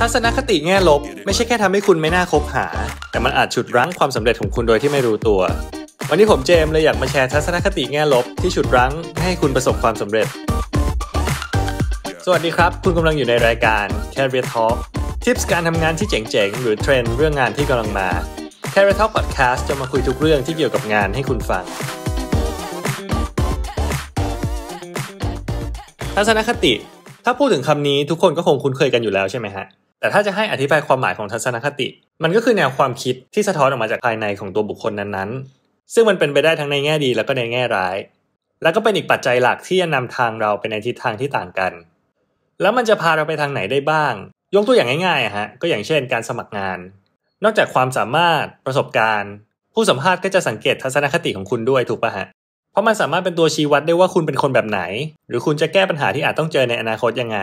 ทัศนคติแง่ลบไม่ใช่แค่ทำให้คุณไม่น่าคบหา แต่มันอาจฉุดรั้งความสำเร็จของคุณโดยที่ไม่รู้ตัว วันนี้ผมเจมเลยอยากมาแชร์ทัศนคติแง่ลบที่ฉุดรั้งให้คุณประสบความสำเร็จ สวัสดีครับคุณกำลังอยู่ในรายการ Career Talk ทิปส์การทำงานที่เจ๋งๆหรือเทรนด์เรื่องงานที่กำลังมา Career Talk Podcast จะมาคุยทุกเรื่องที่เกี่ยวกับงานให้คุณฟัง ทัศนคติ ถ้าพูดถึงคำนี้ทุกคนก็คงคุ้นเคยกันอยู่แล้วใช่ไหมฮะแต่ถ้าจะให้อธิบายความหมายของทัศนคติ มันก็คือแนวความคิดที่สะท้อนออกมาจากภายในของตัวบุคคลนั้นๆ ซึ่งมันเป็นไปได้ทั้งในแง่ดีแล้วก็ในแง่ร้าย แล้วก็เป็นอีกปัจจัยหลักที่จะนำทางเราไปในทิศทางที่ต่างกัน แล้วมันจะพาเราไปทางไหนได้บ้างยกตัวอย่างง่ายๆฮะก็อย่างเช่นการสมัครงาน นอกจากความสามารถประสบการณ์ ผู้สัมภาษณ์ก็จะสังเกตทัศนคติของคุณด้วยถูกปะฮะเพราะมันสามารถเป็นตัวชี้วัดได้ว่าคุณเป็นคนแบบไหน หรือคุณจะแก้ปัญหาที่อาจต้องเจอในอนาคตยังไง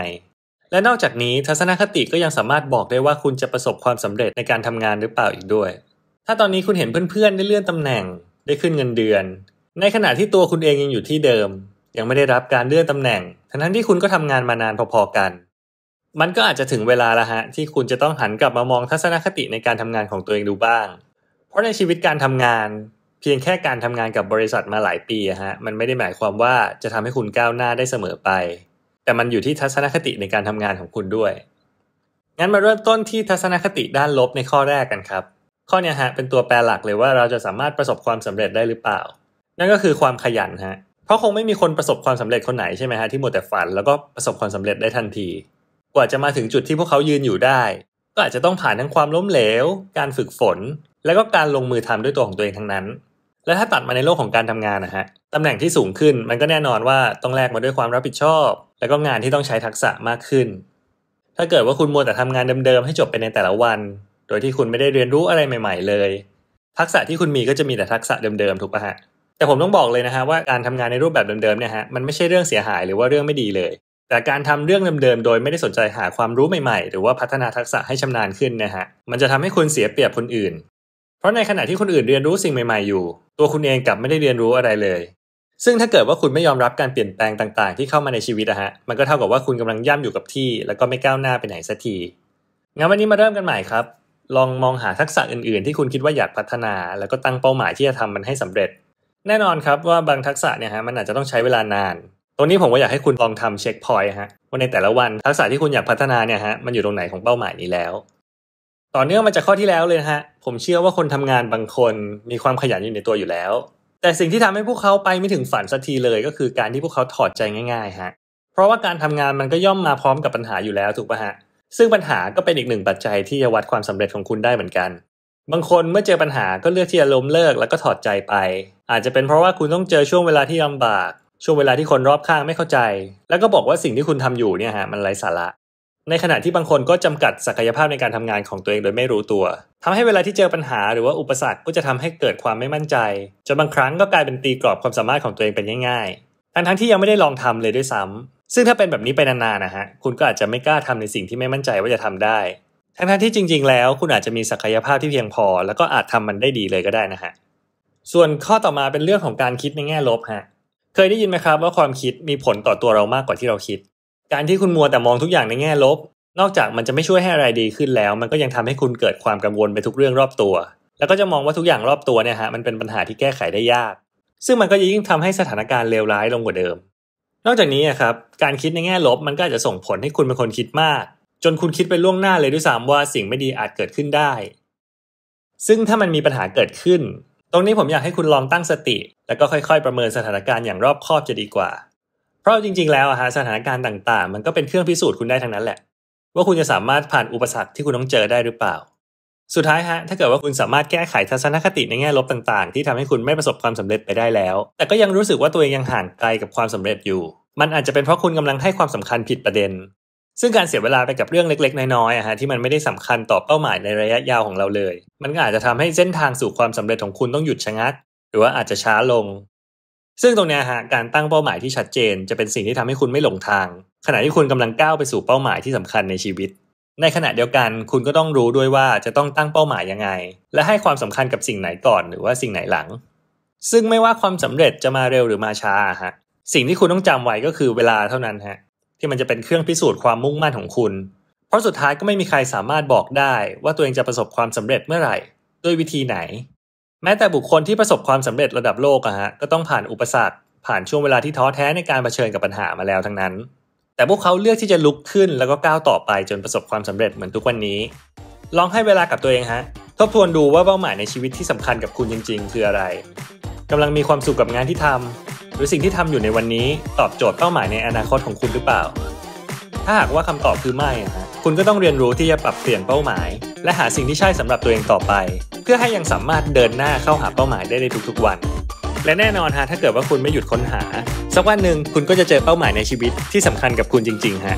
และนอกจากนี้ทัศนคติก็ยังสามารถบอกได้ว่าคุณจะประสบความสำเร็จในการทำงานหรือเปล่าอีกด้วย ถ้าตอนนี้คุณเห็นเพื่อนๆได้เลื่อนตำแหน่ง ได้ขึ้นเงินเดือน ในขณะที่ตัวคุณเองยังอยู่ที่เดิม ยังไม่ได้รับการเลื่อนตำแหน่งทั้งที่คุณก็ทำงานมานานพอๆกัน มันก็อาจจะถึงเวลาละฮะที่คุณจะต้องหันกลับมามองทัศนคติในการทำงานของตัวเองดูบ้าง เพราะในชีวิตการทำงาน เพียงแค่การทำงานกับบริษัทมาหลายปีฮะมันไม่ได้หมายความว่าจะทำให้คุณก้าวหน้าได้เสมอไปแต่มันอยู่ที่ทัศนคติในการทำงานของคุณด้วย งั้นมาเริ่มต้นที่ทัศนคติด้านลบในข้อแรกกันครับ ข้อนี้ฮะเป็นตัวแปรหลักเลยว่าเราจะสามารถประสบความสำเร็จได้หรือเปล่า นั่นก็คือความขยันฮะ เพราะคงไม่มีคนประสบความสำเร็จคนไหนใช่ไหมฮะที่หมดแต่ฝัน แล้วก็ประสบความสำเร็จได้ทันที กว่าจะมาถึงจุดที่พวกเขายืนอยู่ได้ ก็อาจจะต้องผ่านทั้งความล้มเหลว การฝึกฝน และก็การลงมือทำด้วยตัวของตัวเองทั้งนั้นและถ้าตัดมาในโลกของการทำงานนะฮะตำแหน่งที่สูงขึ้นมันก็แน่นอนว่าต้องแลกมาด้วยความรับผิดชอบ แล้วก็งานที่ต้องใช้ทักษะมากขึ้น ถ้าเกิดว่าคุณมัวแต่ทำงานเดิมๆให้จบไปในแต่ละวัน โดยที่คุณไม่ได้เรียนรู้อะไรใหม่ๆเลย ทักษะที่คุณมีก็จะมีแต่ทักษะเดิมๆถูกปะฮะแต่ผมต้องบอกเลยนะฮะว่าการทำงานในรูปแบบเดิมๆเนี่ยฮะมันไม่ใช่เรื่องเสียหายหรือว่าเรื่องไม่ดีเลย แต่การทำเรื่องเดิมๆโดยไม่ได้สนใจหาความรู้ใหม่ๆ หรือว่าพัฒนาทักษะให้ชำนาญขึ้นนะฮะมันจะทำให้คุณเสียเปรียบคนอื่นเพราะในขณะที่คนอื่นเรียนรู้สิ่งใหม่ๆอยู่ ตัวคุณเองกลับไม่ได้เรียนรู้อะไรเลย ซึ่งถ้าเกิดว่าคุณไม่ยอมรับการเปลี่ยนแปลงต่างๆที่เข้ามาในชีวิตอะฮะ มันก็เท่ากับว่าคุณกำลังย่ำอยู่กับที่แล้วก็ไม่ก้าวหน้าไปไหนสักทีงั้นวันนี้มาเริ่มกันใหม่ครับ ลองมองหาทักษะอื่นๆที่คุณคิดว่าอยากพัฒนา แล้วก็ตั้งเป้าหมายที่จะทำมันให้สำเร็จ แน่นอนครับว่าบางทักษะเนี่ยฮะมันอาจจะต้องใช้เวลานานตรงนี้ผมก็อยากให้คุณลองทำเช็คพอยต์ฮะว่าในแต่ละวันทักษะที่คุณอยากพัฒนาเนี่ยฮะมันอยู่ตรงไหนของเป้าหมายนี้แล้วต่อเนื่องมาจากข้อที่แล้วเลยนะฮะ ผมเชื่อว่าคนทำงานบางคนมีความขยันอยู่ในตัวอยู่แล้ว แต่สิ่งที่ทำให้พวกเขาไปไม่ถึงฝันสักทีเลยก็คือการที่พวกเขาถอดใจง่ายๆฮะ เพราะว่าการทำงานมันก็ย่อมมาพร้อมกับปัญหาอยู่แล้วถูกปะฮะ ซึ่งปัญหาก็เป็นอีกหนึ่งปัจจัยที่จะวัดความสำเร็จของคุณได้เหมือนกัน บางคนเมื่อเจอปัญหาก็เลือกที่จะล้มเลิกแล้วก็ถอดใจไป อาจจะเป็นเพราะว่าคุณต้องเจอช่วงเวลาที่ลาบาก ช่วงเวลาที่คนรอบข้างไม่เข้าใจ แล้วก็บอกว่าสิ่งที่คุณทำอยู่เนี่ยฮะมันไร้สาระในขณะที่บางคนก็จำกัดศักยภาพในการทำงานของตัวเองโดยไม่รู้ตัว ทำให้เวลาที่เจอปัญหาหรือว่าอุปสรรคก็จะทำให้เกิดความไม่มั่นใจจนบางครั้งก็กลายเป็นตีกรอบความสามารถของตัวเองเป็นง่ายๆทั้งทั้งที่ยังไม่ได้ลองทำเลยด้วยซ้ำ ซึ่งถ้าเป็นแบบนี้ไปนานๆนะฮะคุณก็อาจจะไม่กล้าทำในสิ่งที่ไม่มั่นใจว่าจะทำได้ทั้งทั้งที่จริง ๆ แล้ว คุณอาจจะมีศักยภาพที่เพียงพอ แล้วก็อาจทำมันได้ดีเลยก็ได้นะฮะส่วนข้อต่อมาเป็นเรื่องของการคิดในแง่ลบฮะเคยได้ยินไหมครับว่าความคิดมีผลต่อตัวเรามากกว่าที่เราคิดการที่คุณมัวแต่มองทุกอย่างในแง่ลบ นอกจากมันจะไม่ช่วยให้อะไรดีขึ้นแล้ว มันก็ยังทำให้คุณเกิดความกังวลไปทุกเรื่องรอบตัว แล้วก็จะมองว่าทุกอย่างรอบตัวเนี่ยฮะ มันเป็นปัญหาที่แก้ไขได้ยาก ซึ่งมันก็ยิ่งทำให้สถานการณ์เลวร้ายลงกว่าเดิม นอกจากนี้ครับ การคิดในแง่ลบมันก็อาจจะส่งผลให้คุณเป็นคนคิดมาก จนคุณคิดไปล่วงหน้าเลยด้วยซ้ำว่าสิ่งไม่ดีอาจเกิดขึ้นได้ ซึ่งถ้ามันมีปัญหาเกิดขึ้น ตรงนี้ผมอยากให้คุณลองตั้งสติ แล้วก็ค่อยๆ ประเมินสถานการณ์อย่างรอบคอบจะดีกว่าเพราะจริงๆ แล้วฮะสถานการณ์ต่างๆ มันก็เป็นเครื่องพิสูจน์คุณได้ทั้งนั้นแหละ ว่าคุณจะสามารถผ่านอุปสรรคที่คุณต้องเจอได้หรือเปล่า สุดท้ายฮะ ถ้าเกิดว่าคุณสามารถแก้ไขทัศนคติในแง่ลบต่าง ๆ ที่ทำให้คุณไม่ประสบความสำเร็จไปได้แล้ว แต่ก็ยังรู้สึกว่าตัวเองยังห่างไกลกับความสำเร็จอยู่ มันอาจจะเป็นเพราะคุณกำลังให้ความสำคัญผิดประเด็น ซึ่งการเสียเวลาไปกับเรื่องเล็กๆ น้อยๆฮะที่มันไม่ได้สำคัญต่อเป้าหมายในระยะยาวของเราเลย มันก็อาจจะทำให้เส้นทางสู่ความสำเร็จของคุณต้องหยุดชะงักหรือว่าอาจจะช้าลงซึ่งตรงนี้ฮะการตั้งเป้าหมายที่ชัดเจน จะเป็นสิ่งที่ทำให้คุณไม่หลงทาง ขณะที่คุณกำลังก้าวไปสู่เป้าหมายที่สำคัญในชีวิต ในขณะเดียวกัน คุณก็ต้องรู้ด้วยว่าจะต้องตั้งเป้าหมายยังไง และให้ความสำคัญกับสิ่งไหนก่อนหรือว่าสิ่งไหนหลัง ซึ่งไม่ว่าความสำเร็จจะมาเร็วหรือมาช้าฮะสิ่งที่คุณต้องจำไว้ก็คือเวลาเท่านั้นฮะที่มันจะเป็นเครื่องพิสูจน์ความมุ่งมั่นของคุณ เพราะสุดท้ายก็ไม่มีใครสามารถบอกได้ ว่าตัวเองจะประสบความสำเร็จเมื่อไหร่ ด้วยวิธีไหนแม้แต่บุคคลที่ประสบความสำเร็จระดับโลกอะฮะก็ต้องผ่านอุปสรรคผ่านช่วงเวลาที่ท้อแท้ในการเผชิญกับปัญหามาแล้วทั้งนั้น แต่พวกเขาเลือกที่จะลุกขึ้นแล้วก็ก้าวต่อไปจนประสบความสำเร็จเหมือนทุกวันนี้ ลองให้เวลากับตัวเองฮะทบทวนดูว่าเป้าหมายในชีวิตที่สำคัญกับคุณจริงๆ คืออะไรกำลังมีความสุขกับงานที่ทำหรือสิ่งที่ทำอยู่ในวันนี้ตอบโจทย์เป้าหมายในอนาคตของคุณหรือเปล่าถ้าหากว่าคำตอบคือไม่ฮะ คุณก็ต้องเรียนรู้ที่จะปรับเปลี่ยนเป้าหมาย และหาสิ่งที่ใช่สำหรับตัวเองต่อไป เพื่อให้ยังสามารถเดินหน้าเข้าหาเป้าหมายได้ในทุกๆวัน และแน่นอนฮะ ถ้าเกิดว่าคุณไม่หยุดค้นหา สักวันหนึ่งคุณก็จะเจอเป้าหมายในชีวิตที่สำคัญกับคุณจริงๆฮะ